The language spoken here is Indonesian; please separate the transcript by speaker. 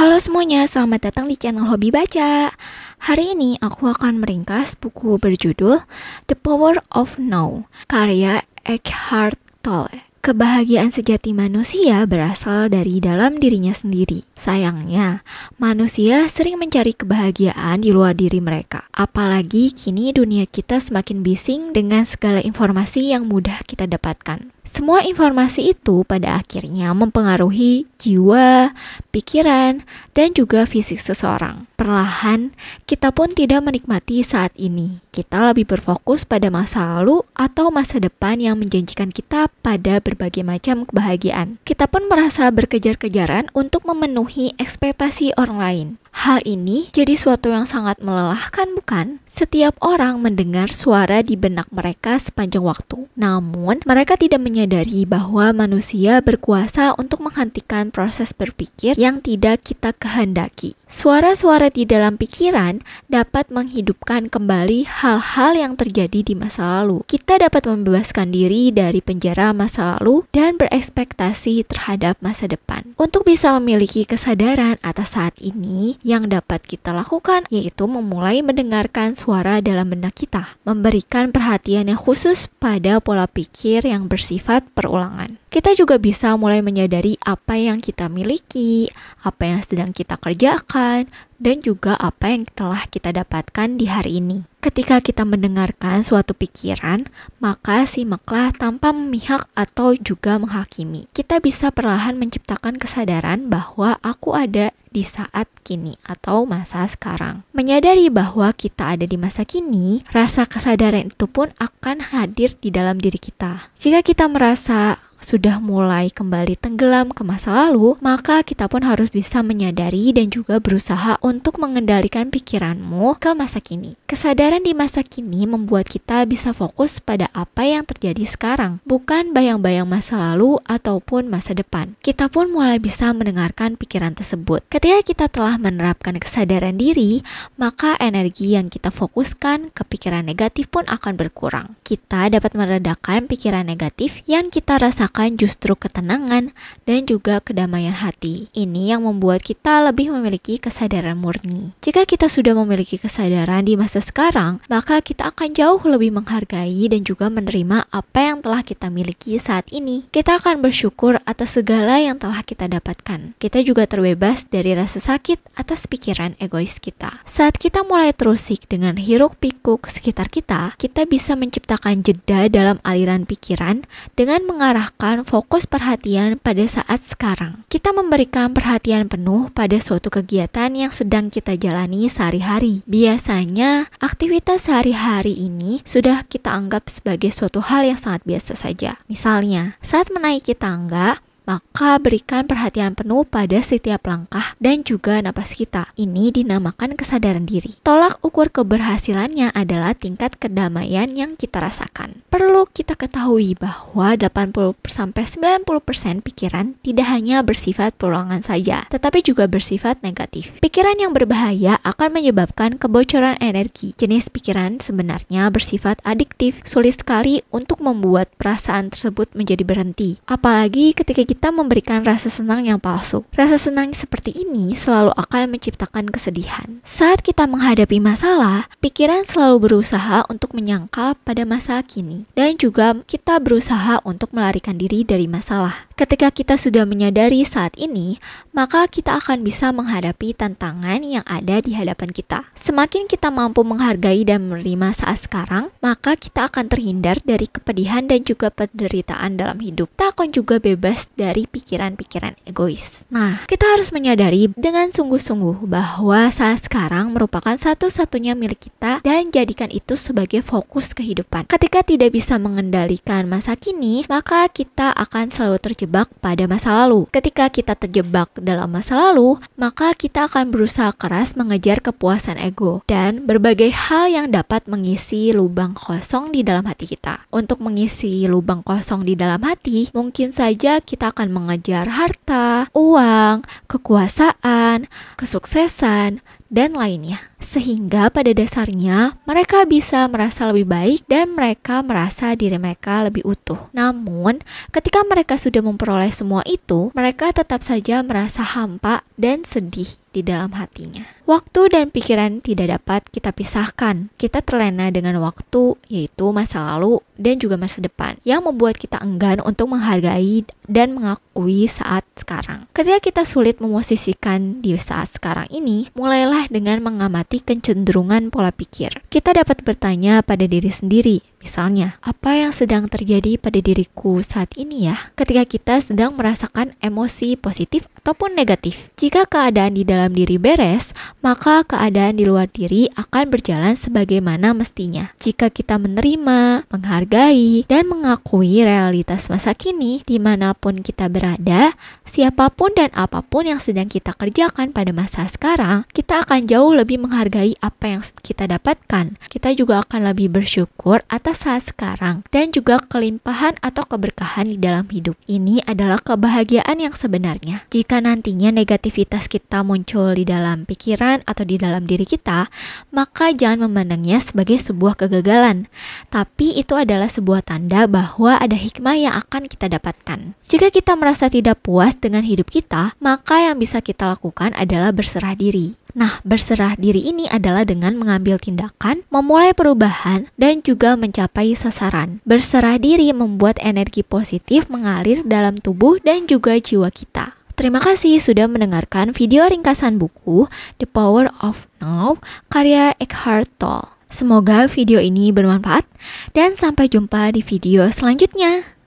Speaker 1: Halo semuanya, selamat datang di channel Hobi Baca. Hari ini aku akan meringkas buku berjudul The Power of Now, karya Eckhart Tolle. Kebahagiaan sejati manusia berasal dari dalam dirinya sendiri. Sayangnya, manusia sering mencari kebahagiaan di luar diri mereka. Apalagi kini dunia kita semakin bising dengan segala informasi yang mudah kita dapatkan. Semua informasi itu pada akhirnya mempengaruhi jiwa, pikiran, dan juga fisik seseorang. Perlahan, kita pun tidak menikmati saat ini. Kita lebih berfokus pada masa lalu atau masa depan yang menjanjikan kita pada berbagai macam kebahagiaan. Kita pun merasa berkejar-kejaran untuk memenuhi ekspektasi orang lain. Hal ini jadi suatu yang sangat melelahkan bukan? Setiap orang mendengar suara di benak mereka sepanjang waktu. Namun, mereka tidak menyadari bahwa manusia berkuasa untuk menghentikan proses berpikir yang tidak kita kehendaki. Suara-suara di dalam pikiran dapat menghidupkan kembali hal-hal yang terjadi di masa lalu. Kita dapat membebaskan diri dari penjara masa lalu lalu dan berekspektasi terhadap masa depan. Untuk bisa memiliki kesadaran atas saat ini, yang dapat kita lakukan yaitu memulai mendengarkan suara dalam benak kita, memberikan perhatian yang khusus pada pola pikir yang bersifat perulangan kita juga bisa mulai menyadari apa yang kita miliki, apa yang sedang kita kerjakan, dan juga apa yang telah kita dapatkan di hari ini. Ketika kita mendengarkan suatu pikiran, maka simaklah tanpa memihak atau juga menghakimi. Kita bisa perlahan menciptakan kesadaran bahwa aku ada di saat kini atau masa sekarang. Menyadari bahwa kita ada di masa kini, rasa kesadaran itu pun akan hadir di dalam diri kita. Jika kita merasa sudah mulai kembali tenggelam ke masa lalu, maka kita pun harus bisa menyadari dan juga berusaha untuk mengendalikan pikiranmu ke masa kini. Kesadaran di masa kini membuat kita bisa fokus pada apa yang terjadi sekarang, bukan bayang-bayang masa lalu ataupun masa depan. Kita pun mulai bisa mendengarkan pikiran tersebut. Ketika kita telah menerapkan kesadaran diri, maka energi yang kita fokuskan ke pikiran negatif pun akan berkurang. Kita dapat meredakan pikiran negatif yang kita rasakan akan justru ketenangan dan juga kedamaian hati. Ini yang membuat kita lebih memiliki kesadaran murni. Jika kita sudah memiliki kesadaran di masa sekarang, maka kita akan jauh lebih menghargai dan juga menerima apa yang telah kita miliki saat ini. Kita akan bersyukur atas segala yang telah kita dapatkan. Kita juga terbebas dari rasa sakit atas pikiran egois kita. Saat kita mulai terusik dengan hiruk-pikuk sekitar kita, kita bisa menciptakan jeda dalam aliran pikiran dengan mengarahkan fokus perhatian pada saat sekarang. Kita memberikan perhatian penuh pada suatu kegiatan yang sedang kita jalani sehari-hari. Biasanya, aktivitas sehari-hari ini sudah kita anggap sebagai suatu hal yang sangat biasa saja. Misalnya, saat menaiki tangga, maka berikan perhatian penuh pada setiap langkah dan juga napas kita. Ini dinamakan kesadaran diri. Tolak ukur keberhasilannya adalah tingkat kedamaian yang kita rasakan. Perlu kita ketahui bahwa 80-90% pikiran tidak hanya bersifat perulangan saja, tetapi juga bersifat negatif. Pikiran yang berbahaya akan menyebabkan kebocoran energi. Jenis pikiran sebenarnya bersifat adiktif, sulit sekali untuk membuat perasaan tersebut menjadi berhenti. Apalagi ketika kita memberikan rasa senang yang palsu. Rasa senang seperti ini selalu akan menciptakan kesedihan. Saat kita menghadapi masalah, pikiran selalu berusaha untuk menyangkal pada masa kini, dan juga kita berusaha untuk melarikan diri dari masalah. Ketika kita sudah menyadari saat ini, maka kita akan bisa menghadapi tantangan yang ada di hadapan kita. Semakin kita mampu menghargai dan menerima saat sekarang, maka kita akan terhindar dari kepedihan dan juga penderitaan dalam hidup. Kita akan juga bebas dari pikiran-pikiran egois. Nah, kita harus menyadari dengan sungguh-sungguh bahwa saat sekarang merupakan satu-satunya milik kita dan jadikan itu sebagai fokus kehidupan. Ketika tidak bisa mengendalikan masa kini, maka kita akan selalu terjebak pada masa lalu. Ketika kita terjebak dalam masa lalu, maka kita akan berusaha keras mengejar kepuasan ego dan berbagai hal yang dapat mengisi lubang kosong di dalam hati kita. Untuk mengisi lubang kosong di dalam hati, mungkin saja kita akan mengejar harta, uang, kekuasaan, kesuksesan, dan lainnya. Sehingga pada dasarnya mereka bisa merasa lebih baik dan mereka merasa diri mereka lebih utuh. Namun, ketika mereka sudah memperoleh semua itu, mereka tetap saja merasa hampa dan sedih di dalam hatinya. Waktu dan pikiran tidak dapat kita pisahkan. Kita terlena dengan waktu, yaitu masa lalu dan juga masa depan, yang membuat kita enggan untuk menghargai dan mengakui saat sekarang. Ketika kita sulit memosisikan di saat sekarang ini, mulailah dengan mengamati kecenderungan pola pikir. Kita dapat bertanya pada diri sendiri, Misalnya, apa yang sedang terjadi pada diriku saat ini ya? Ketika kita sedang merasakan emosi positif ataupun negatif. Jika keadaan di dalam diri beres, maka keadaan di luar diri akan berjalan sebagaimana mestinya. Jika kita menerima, menghargai, dan mengakui realitas masa kini dimanapun kita berada, siapapun dan apapun yang sedang kita kerjakan pada masa sekarang, kita akan jauh lebih menghargai apa yang kita dapatkan. Kita juga akan lebih bersyukur atas kita saat sekarang dan juga kelimpahan atau keberkahan di dalam hidup. Ini adalah kebahagiaan yang sebenarnya. Jika nantinya negativitas kita muncul di dalam pikiran atau di dalam diri kita, maka jangan memandangnya sebagai sebuah kegagalan, tapi itu adalah sebuah tanda bahwa ada hikmah yang akan kita dapatkan. Jika kita merasa tidak puas dengan hidup kita, maka yang bisa kita lakukan adalah berserah diri. Nah, berserah diri ini adalah dengan mengambil tindakan, memulai perubahan, dan juga mencari mencapai sasaran. Berserah diri membuat energi positif mengalir dalam tubuh dan juga jiwa kita. Terima kasih sudah mendengarkan video ringkasan buku The Power of Now karya Eckhart Tolle. Semoga video ini bermanfaat dan sampai jumpa di video selanjutnya.